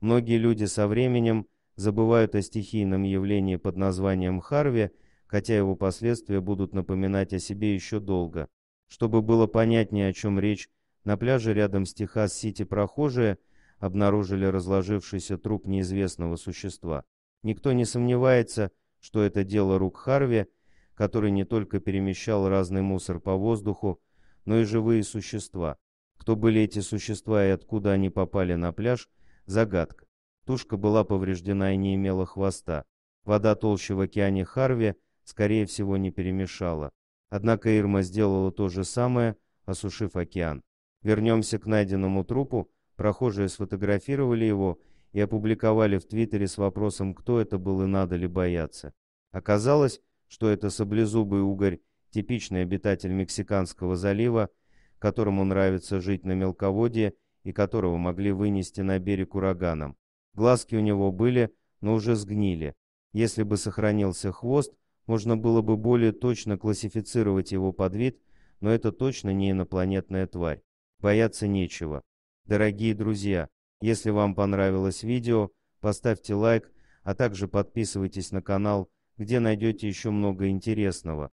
Многие люди со временем забывают о стихийном явлении под названием Харви, хотя его последствия будут напоминать о себе еще долго. Чтобы было понятнее, о чем речь, на пляже рядом с Техас-Сити прохожие обнаружили разложившийся труп неизвестного существа. Никто не сомневается, что это дело рук Харви, который не только перемещал разный мусор по воздуху, но и живые существа. Кто были эти существа и откуда они попали на пляж – Загадка. Тушка была повреждена и не имела хвоста. Вода толще в океане Харви, скорее всего, не перемешала. Однако Ирма сделала то же самое, осушив океан. Вернемся к найденному трупу. Прохожие сфотографировали его и опубликовали в Твиттере с вопросом, кто это был и надо ли бояться. Оказалось, что это саблезубый угорь, типичный обитатель Мексиканского залива, которому нравится жить на мелководье и которого могли вынести на берег ураганом. Глазки у него были, но уже сгнили. Если бы сохранился хвост, можно было бы более точно классифицировать его под вид, но это точно не инопланетная тварь. Бояться нечего. Дорогие друзья, если вам понравилось видео, поставьте лайк, а также подписывайтесь на канал, где найдете еще много интересного.